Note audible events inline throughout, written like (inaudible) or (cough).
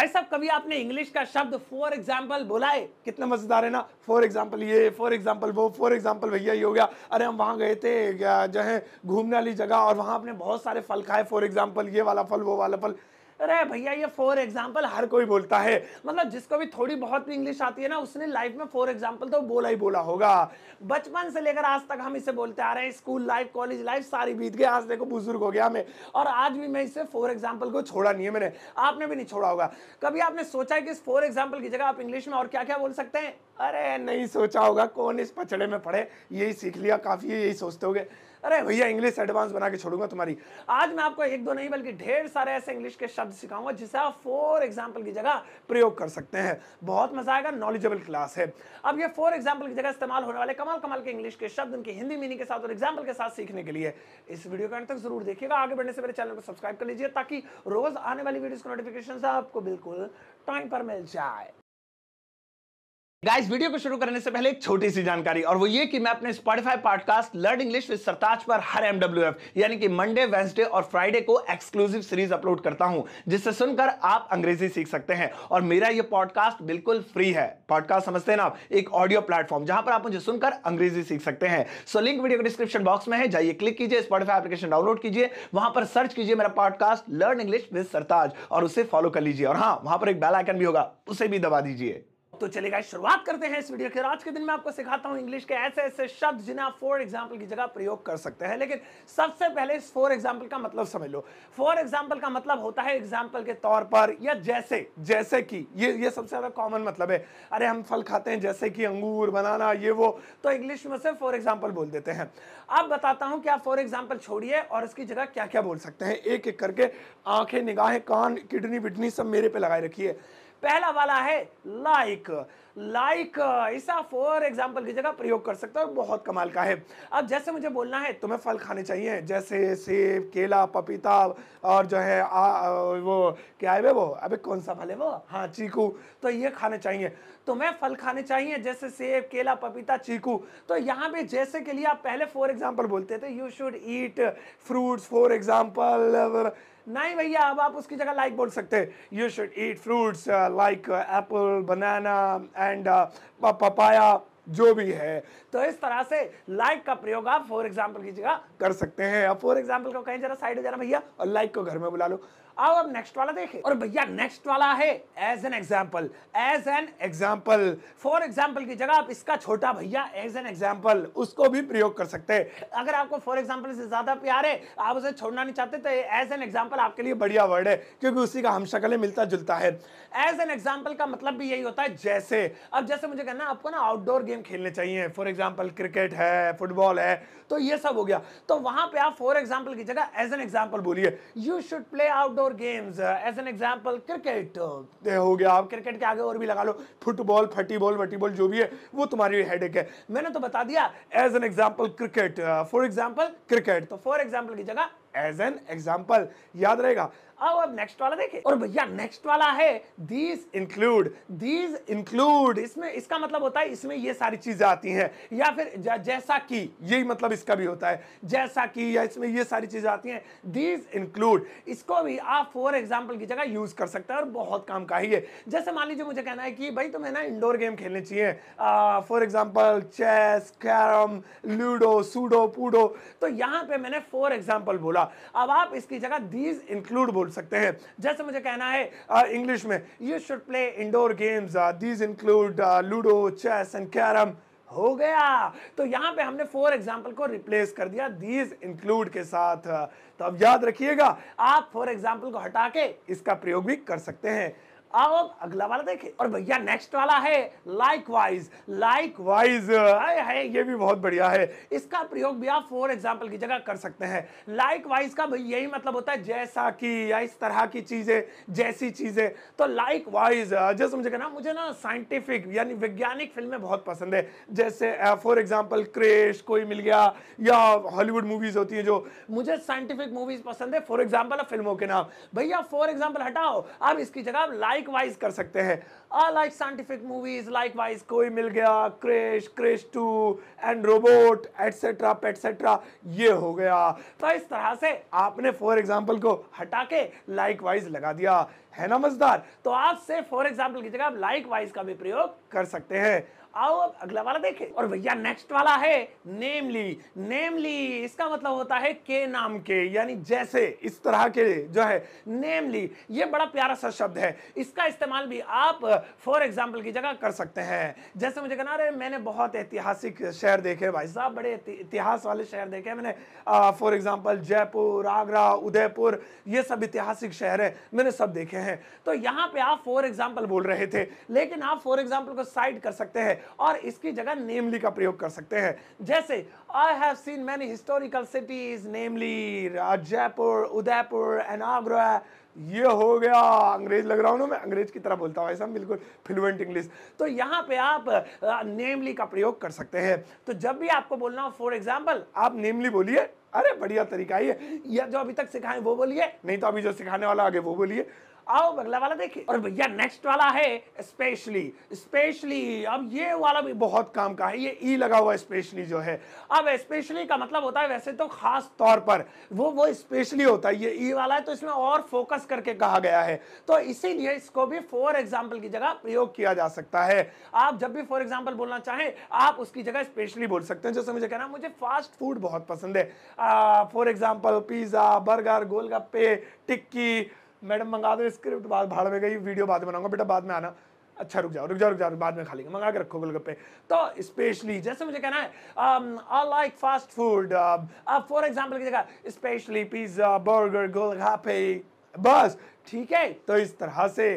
भाई साहब कभी आपने इंग्लिश का शब्द फॉर एग्जाम्पल बोला है कितना मजेदार है ना फॉर एग्जाम्पल ये फॉर एग्जाम्पल वो फॉर एग्जाम्पल भैया ये हो गया अरे हम वहाँ गए थे जो है घूमने वाली जगह और वहाँ आपने बहुत सारे फल खाए फॉर एग्जाम्पल ये वाला फल वो वाला फल अरे भैया ये फॉर एग्जाम्पल हर कोई बोलता है मतलब जिसको भी थोड़ी बहुत भी इंग्लिश आती है ना उसने लाइफ में फॉर एग्जाम्पल तो बोला ही बोला होगा बचपन से लेकर आज तक हम इसे बोलते आ रहे हैं स्कूल लाइफ कॉलेज लाइफ सारी बीत गई आज देखो बुजुर्ग हो गया मैं और आज भी मैं इसे फॉर एग्जाम्पल को छोड़ा नहीं है मैंने आपने भी नहीं छोड़ा होगा कभी आपने सोचा है कि इस फॉर एग्जाम्पल की जगह आप इंग्लिश में और क्या क्या बोल सकते हैं अरे नहीं सोचा होगा कौन इस पचड़े में पड़े यही सीख लिया काफ़ी यही सोचते हो अरे भैया इंग्लिश एडवांस बना के छोड़ूंगा तुम्हारी आज मैं आपको एक दो नहीं बल्कि ढेर सारे ऐसे इंग्लिश के शब्द सिखाऊंगा जिसे आप फॉर एग्जाम्पल की जगह प्रयोग कर सकते हैं बहुत मजा आएगा नॉलेजेबल क्लास है अब ये फॉर एग्जाम्पल की जगह इस्तेमाल होने वाले कमाल कमाल के इंग्लिश के शब्द उनकी हिंदी मीनिंग के साथ और एग्जाम्पल के साथ सीखने के लिए इस वीडियो का अंत तक जरूर देखिएगा आगे बढ़ने से मेरे चैनल को सब्सक्राइब कर लीजिए ताकि रोज आने वाली वीडियो की नोटिफिकेशन आपको बिल्कुल टाइम पर मिल जाए गाइस वीडियो को शुरू करने से पहले एक छोटी सी जानकारी और वो ये कि मैं अपने Spotify podcast learn English with Sartaj पर हर एमडब्ल्यू यानी कि मंडे वेंसडे और फ्राइडे को एक्सक्लूसिव सीरीज अपलोड करता हूं जिससे सुनकर आप अंग्रेजी सीख सकते हैं और मेरा ये पॉडकास्ट बिल्कुल फ्री है पॉडकास्ट समझते हैं ना आप एक ऑडियो प्लेटफॉर्म जहां पर आप मुझे सुनकर अंग्रेजी सीख सकते हैं सो लिंक वीडियो के डिस्क्रिप्शन बॉक्स में है जाइए क्लिक कीजिए स्पॉटिफाई एप्लीकेशन डाउनलोड कीजिए वहां पर सर्च कीजिए मेरा podcast learn English with Sartaj और उसे फॉलो कर लीजिए और हाँ वहां पर एक बेल आइकन भी होगा उसे भी दबा दीजिए तो चले गए शुरुआत करते हैं इस वीडियो के आज के दिन मैं आपको सिखाता हूं इंग्लिश के ऐसे ऐसे शब्द जिन्हें आप फॉर एग्जाम्पल की जगह प्रयोग कर सकते हैं लेकिन सबसे पहले इस फॉर एग्जाम्पल का मतलब समझ लो फॉर एग्जाम्पल का मतलब होता है एग्जाम्पल के तौर पर या जैसे जैसे कि ये ये सबसे ज़्यादा कॉमन मतलब है अरे हम फल खाते हैं जैसे कि अंगूर बनाना ये वो तो इंग्लिश में से फॉर एग्जाम्पल बोल देते हैं अब बताता हूं कि आप फॉर एग्जाम्पल छोड़िए और इसकी जगह क्या क्या बोल सकते हैं एक एक करके आंखें निगाहें कान किडनी विडनी सब मेरे पे लगाए रखिए पहला वाला है लाइक लाइक ऐसा फॉर एग्जाम्पल की जगह प्रयोग कर सकते हो बहुत कमाल का है अब जैसे मुझे बोलना है तुम्हें फल खाने चाहिए जैसे सेब केला पपीता और जो है आ, वो क्या है वो अभी कौन सा फल है वो हाँ चीकू तो ये खाने चाहिए तुम्हें फल खाने चाहिए जैसे सेब केला पपीता चीकू तो यहाँ पे जैसे के लिए आप पहले फॉर एग्जाम्पल बोलते थे you should eat fruits for example नहीं भैया अब आप उसकी जगह लाइक बोल सकते हैं you should eat fruits like apple banana and papaya uh, जो भी है तो इस तरह से लाइक का प्रयोग आप फॉर एग्जाम्पल की जगह कर सकते हैं अब फॉर एग्जाम्पल को कहीं जरा साइड हो जाना भैया और लाइक को घर में बुला लो आओ अब नेक्स्ट वाला देखें और भैया नेक्स्ट वाला है as an example as an example for example की जगह आप इसका छोटा भैया एज एन एग्जाम्पल उसको भी प्रयोग कर सकते हैं अगर आपको फॉर एग्जाम्पल से ज्यादा प्यार है आप उसे छोड़ना नहीं चाहते तो एज एन एग्जाम्पल आपके लिए बढ़िया वर्ड है क्योंकि उसी का हम शक्ल मिलता जुलता है एज एन एग्जाम्पल का मतलब भी यही होता है जैसे अब जैसे मुझे कहना आपको ना आउटडोर गेम खेलने चाहिए फॉर एग्जाम्पल क्रिकेट है फुटबॉल है तो ये सब हो गया तो वहां पर आप फॉर एग्जाम्पल की जगह एज एन एग्जाम्पल बोलिए you should play outdoor indoor games as an example cricket हो गया आप क्रिकेट के आगे और भी लगा लो फुटबॉल फटीबॉल वटीबॉल जो भी है वो तुम्हारी हेड है मैंने तो बता दिया as an example cricket for example cricket तो फॉर एग्जाम्पल की जगह एज एन एग्जाम्पल याद रहेगा अब अब नेक्स्ट वाला देखें और भैया नेक्स्ट वाला है दीज इंक्लूड दीज इंक्लूड इसमें इसका मतलब होता है इसमें ये सारी चीजें आती हैं या फिर जैसा कि यही मतलब इसका भी होता है जैसा कि या इसमें ये सारी चीजें आती हैं दीज इंक्लूड इसको भी आप फॉर एग्जाम्पल की जगह यूज कर सकते हैं और बहुत काम का ही है जैसे मान लीजिए मुझे कहना है कि भाई तुम्हें ना इंडोर गेम खेलने चाहिए for example chess carrom ludo सूडो पूडो तो यहाँ पे मैंने फॉर एग्जाम्पल बोला होगा अब आप इसकी जगह दीज इंक्लूड बोल सकते हैं जैसे मुझे कहना है इंग्लिश में you should play indoor games these include ludo chess and carrom हो गया तो यहां पे हमने फोर एग्जाम्पल को रिप्लेस कर दिया दीज इंक्लूड के साथ तो अब याद रखिएगा आप फोर एग्जाम्पल को हटा के इसका प्रयोग भी कर सकते हैं आओ अगला वाला देखे और भैया नेक्स्ट वाला है लाइक वाइज लाइक वाइज है ये भी बहुत बढ़िया है इसका प्रयोग भी आप फॉर एग्जाम्पल की जगह कर सकते हैं लाइक वाइज का यही मतलब होता है जैसा कि या इस तरह की चीजें जैसी चीजें तो लाइक वाइज जैसे मुझे ना मुझे ना साइंटिफिक यानी वैज्ञानिक फिल्में बहुत पसंद है जैसे फॉर एग्जाम्पल क्रेश कोई मिल गया या हॉलीवुड मूवीज होती है जो मुझे साइंटिफिक मूवीज पसंद है फॉर एग्जाम्पल फिल्मों के नाम भैया फॉर एग्जाम्पल हटाओ अब इसकी जगह लाइक लाइकवाइज कर सकते हैं I like scientific movies likewise Koi Mil Gaya Krrish Krrish two and robot etcetera पेटसेट्रा ये हो गया तो इस तरह से आपने फॉर एग्जाम्पल को हटा के लाइकवाइज लगा दिया है ना मजदार तो आपसे फॉर एग्जाम्पल की जगह आप लाइकवाइज का भी प्रयोग कर सकते हैं आओ अब अगला वाला देखे और भैया नेक्स्ट वाला है नेमली नेमली इसका मतलब होता है के नाम के यानी जैसे इस तरह के जो है नेमली ये बड़ा प्यारा सा शब्द है इसका इस्तेमाल भी आप फॉर एग्जाम्पल की जगह कर सकते हैं जैसे मुझे कहना अरे मैंने बहुत ऐतिहासिक शहर देखे भाई साहब बड़े इतिहास वाले शहर देखे मैंने फॉर एग्जाम्पल जयपुर आगरा उदयपुर ये सब ऐतिहासिक शहर है मैंने सब देखे हैं तो यहाँ पे आप फॉर एग्जाम्पल बोल रहे थे लेकिन आप फॉर एग्जाम्पल को साइड कर सकते हैं और इसकी जगह नेमली का प्रयोग कर सकते हैं जैसे I have seen many historical cities namely Jaipur Udaipur and Agra ये हो गया अंग्रेज लग रहा हूं ना मैं अंग्रेज की तरह बोलता हूँ ऐसा बिल्कुल फ्लुएंट इंग्लिश तो यहाँ पे आप नेमली का प्रयोग कर सकते हैं तो जब भी आपको बोलना हो फॉर एग्जाम्पल आप नेमली बोलिए अरे बढ़िया तरीका ये जो अभी तक सिखाए वो बोलिए नहीं तो अभी जो सिखाने वाला आगे वो बोलिए आओ अगला वाला देखिए और भैया नेक्स्ट वाला है स्पेशली स्पेशली अब ये वाला भी बहुत काम का है ये ई e लगा हुआ स्पेशली जो है अब स्पेशली का मतलब होता है वैसे तो खास तौर पर वो वो स्पेशली होता है ये ई e वाला है तो इसमें और फोकस करके कहा गया है तो इसीलिए इसको भी फॉर एग्जाम्पल की जगह प्रयोग किया जा सकता है आप जब भी फॉर एग्जाम्पल बोलना चाहें आप उसकी जगह स्पेशली बोल सकते हैं जैसे मुझे कहना मुझे फास्ट फूड बहुत पसंद है for example pizza burger golgappe tikki madam मंगा दो स्क्रिप्ट तो बाद भाड़ में गई वीडियो बाद में बनाऊंगा बेटा बाद में आना अच्छा रुक जाओ रुक जाओ रुक जाओ बाद में खा लेंगे मंगा के रखो गोलगप्पे तो स्पेशली जैसे मुझे कहना है I like fast food for example की जगह स्पेशली पिज्ज़ा बर्गर गोलगप्पे बस ठीक है तो इस तरह से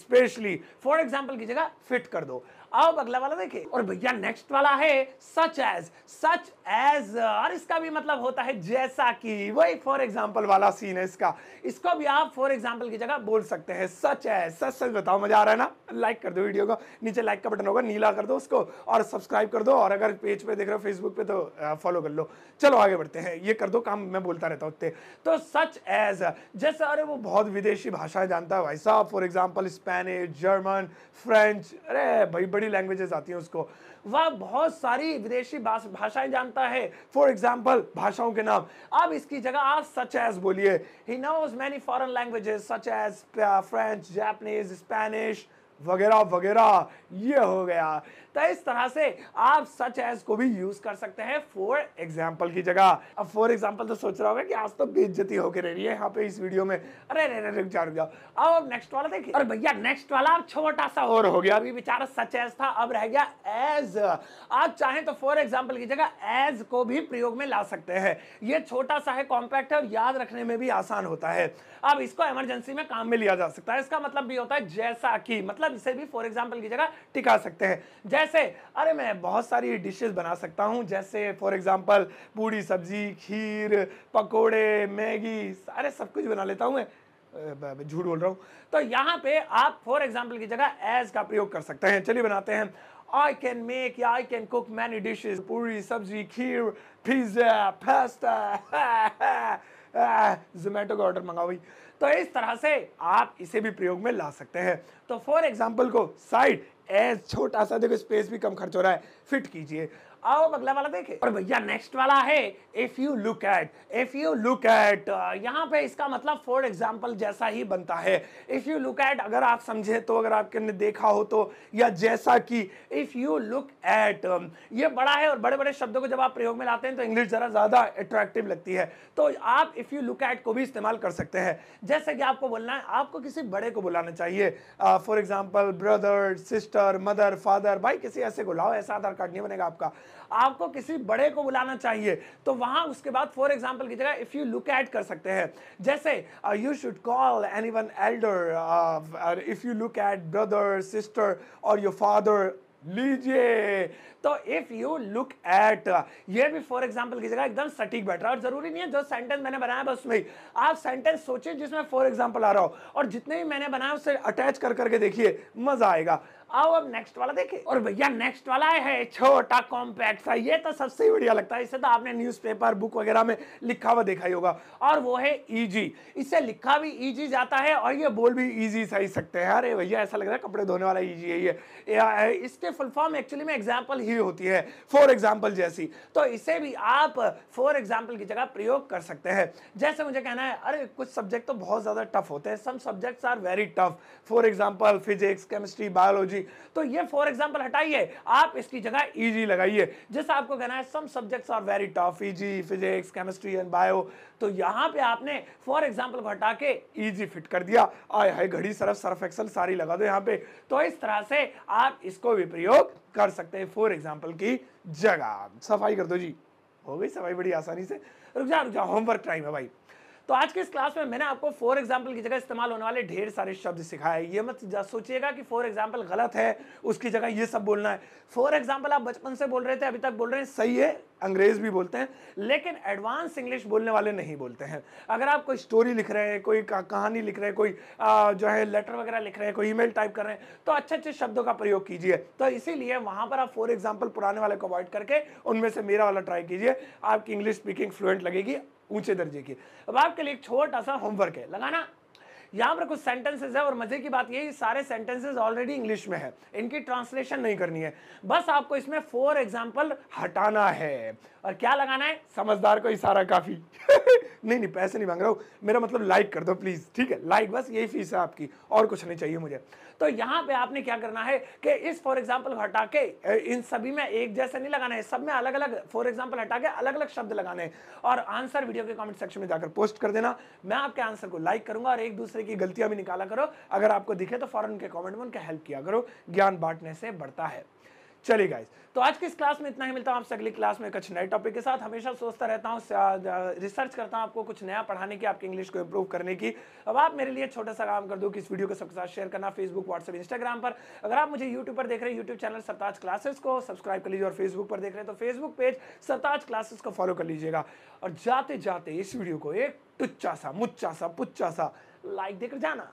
स्पेशली फॉर एग्जाम्पल की जगह फिट कर दो अब अगला वाला देखें और भैया नेक्स्ट वाला है सच एज सच एज और इसका भी मतलब होता है जैसा कि वही फॉर एग्जाम्पल वाला सीन है इसका इसको भी आप फॉर एग्जाम्पल की जगह बोल सकते हैं सच एज सच सच बताओ मजा आ रहा है ना लाइक कर दो वीडियो को नीचे लाइक का बटन होगा नीला कर दो उसको और सब्सक्राइब कर दो और अगर पेज पे देख रहे हो फेसबुक पे तो फॉलो कर लो चलो आगे बढ़ते हैं ये कर दो काम मैं बोलता रहता हूँ तो सच एज जैसे अरे वो बहुत विदेशी की भाषाएं जानता है भाई साहब for example Spanish German French अरे भाई बड़ी लैंग्वेजेस आती हैं उसको वह बहुत सारी विदेशी भाषाएं जानता है फॉर एग्जाम्पल भाषाओं के नाम अब इसकी जगह आप सच एज बोलिए ही knows many foreign languages such as French Japanese Spanish वगैरह वगैरह ये हो गया तो इस तरह से आप सच एज को भी यूज कर सकते हैं फॉर एग्जाम्पल की जगह अब फॉर एग्जाम्पल तो सोच रहा होगा कि आज तो बेज्जती होकर रह रही है यहाँ पे इस वीडियो में अरे रे रे रुक जा रुक जाओ अब अब नेक्स्ट वाला देखिए अरे भैया नेक्स्ट वाला अब छोटा सा और हो गया अभी बेचारा सच एज था अब रह गया एज आप चाहें तो फॉर एग्जाम्पल की जगह एज को भी प्रयोग में ला सकते हैं ये छोटा सा है कॉम्पैक्ट है और याद रखने में भी आसान होता है अब इसको एमरजेंसी में काम में लिया जा सकता है इसका मतलब भी होता है जैसा कि मतलब से भी फॉर एग्जाम्पल की जगह टिका सकते हैं जैसे अरे मैं बहुत सारी डिशेज बना सकता हूँ जैसे फॉर एग्जाम्पल पूड़ी सब्जी खीर पकौड़े मैगी अरे सब कुछ बना लेता हूँ मैं झूठ बोल रहा हूँ तो यहाँ पे आप फॉर एग्जाम्पल की जगह एज का प्रयोग कर सकते हैं चलिए बनाते हैं आई कैन मेक या I can cook many dishes पूरी सब्जी खीर पिज्जा (laughs) हाँ, पास्ता हाँ। जोमेटो का ऑर्डर मंगाओ भाई तो इस तरह से आप इसे भी प्रयोग में ला सकते हैं तो फॉर एग्जाम्पल को साइड एज छोटा सा देखो स्पेस भी कम खर्च हो रहा है फिट कीजिए आओ अगला वाला देखे और भैया नेक्स्ट वाला है if you look at if you look at यहाँ पे इसका मतलब फॉर एग्जाम्पल जैसा ही बनता है इफ यू लुक एट अगर आप समझे तो अगर आपने देखा हो तो या जैसा कि इफ यू लुक एट ये बड़ा है और बड़े बड़े शब्दों को जब आप प्रयोग में लाते हैं तो इंग्लिश जरा ज्यादा अट्रैक्टिव लगती है तो आप इफ यू लुक एट को भी इस्तेमाल कर सकते हैं जैसे कि आपको बोलना है आपको किसी बड़े को बुलाना चाहिए for example brother sister mother father भाई किसी ऐसे को लाओ ऐसा आधार कार्ड नहीं बनेगा आपका आपको किसी बड़े को बुलाना चाहिए तो वहां उसके बाद फॉर एग्जाम्पल की जगह इफ यू लुक एट कर सकते हैं जैसे you should call any one elder if you look at brother sister और योर फादर लीजिए तो इफ यू लुक एट ये भी फॉर एग्जाम्पल की जगह एकदम सटीक बैठ रहा है और जरूरी नहीं है जो सेंटेंस मैंने बनाया बस में आप सेंटेंस सोचिए जिसमें फॉर एग्जाम्पल आ रहा हो और जितने भी मैंने बनाया उससे अटैच कर करके देखिए मजा आएगा आओ अब नेक्स्ट वाला देखें और भैया नेक्स्ट वाला है छोटा कॉम्पैक्ट सा ये तो सबसे बढ़िया लगता है इसे तो आपने न्यूज़पेपर बुक वगैरह में लिखा हुआ देखा ही होगा और वो है इजी इसे लिखा भी इजी जाता है और ये बोल भी इजी सही सकते हैं अरे भैया ऐसा लग रहा है कपड़े धोने वाला इजी है ये इसके फुल फॉर्म एक्चुअली में एग्जाम्पल लिखी हुई होती है फॉर एग्जाम्पल जैसी तो इसे भी आप फॉर एग्जाम्पल की जगह प्रयोग कर सकते हैं जैसे मुझे कहना है अरे कुछ सब्जेक्ट तो बहुत ज़्यादा टफ होते हैं सम subjects are very tough for example physics chemistry biology तो ये फॉर एग्जाम्पल हटाइए आप इसकी जगह ईजी लगाइए जैसे आपको कहना है some subjects are very tough easy physics chemistry and bio तो यहाँ पे आपने फॉर एग्जाम्पल को हटा के ईजी फिट कर दिया आय हाय घड़ी सरफ सरफ एक्सल सारी लगा दो यहाँ पे तो इस तरह से आप इसको भी प्रयोग कर सकते हैं फॉर एग्जाम्पल की जगह सफाई कर दो जी हो गई सफाई बड़ी आसानी से रुक जा रुक जा होमवर्क टाइम है भाई तो आज के इस क्लास में मैंने आपको फॉर एग्जाम्पल की जगह इस्तेमाल होने वाले ढेर सारे शब्द सिखाए ये मत सोचिएगा कि फॉर एग्जाम्पल गलत है उसकी जगह ये सब बोलना है फॉर एग्जाम्पल आप बचपन से बोल रहे थे अभी तक बोल रहे हैं सही है अंग्रेज भी बोलते हैं लेकिन एडवांस इंग्लिश बोलने वाले नहीं बोलते हैं अगर आप कोई स्टोरी लिख रहे हैं कोई कहानी लिख रहे हैं कोई आ, जो है लेटर वगैरह लिख रहे हैं कोई ईमेल टाइप कर रहे हैं तो अच्छे अच्छे शब्दों का प्रयोग कीजिए तो इसीलिए वहां पर आप फॉर एग्जाम्पल पुराने वाले को अवॉइड करके उनमें से मेरा वाला ट्राई कीजिए आपकी इंग्लिश स्पीकिंग फ्लुएंट लगेगी ऊंचे दर्जे की अब आपके लिए एक छोटा सा होमवर्क है लगाना यहाँ पर कुछ सेंटेंसेस है और मजे की बात यही सारे सेंटेंसेस ऑलरेडी इंग्लिश में है इनकी ट्रांसलेशन नहीं करनी है बस आपको इसमें फोर एग्जाम्पल हटाना है और क्या लगाना है समझदार को इशारा काफ़ी (laughs) नहीं नहीं पैसे नहीं मांग रहा हूँ मेरा मतलब लाइक कर दो प्लीज़ ठीक है लाइक बस यही फीस है आपकी और कुछ नहीं चाहिए मुझे तो यहाँ पे आपने क्या करना है कि इस फॉर एग्जाम्पल हटा के इन सभी में एक जैसे नहीं लगाना है सब में अलग अलग फॉर एग्जाम्पल हटा के अलग अलग शब्द लगाने और आंसर वीडियो के कॉमेंट सेक्शन में जाकर पोस्ट कर देना मैं आपके आंसर को लाइक करूंगा और एक दूसरे की गलतियां भी निकाला करो अगर आपको दिखे तो फॉरन के कॉमेंट में उनका हेल्प किया करो ज्ञान बांटने से बढ़ता है चलिए गाइज तो आज के इस क्लास में इतना ही मिलता हूँ आपसे अगली क्लास में कुछ नए टॉपिक के साथ हमेशा सोचता रहता हूँ रिसर्च करता हूँ आपको कुछ नया पढ़ाने की आपकी इंग्लिश को इम्प्रूव करने की अब आप मेरे लिए छोटा सा काम कर दो कि इस वीडियो को सबके साथ शेयर करना फेसबुक व्हाट्सएप इंस्टाग्राम पर अगर आप मुझे यूट्यूब पर देख रहे हैं यूट्यूब चैनल सरताज क्लासेस को सब्सक्राइब कर लीजिए और फेसबुक पर देख रहे हैं तो फेसबुक पेज सरताज क्लासेस को फॉलो कर लीजिएगा और जाते जाते इस वीडियो को एक टुच्चा सा मुच्चा सा पुच्चा सा लाइक देकर जाना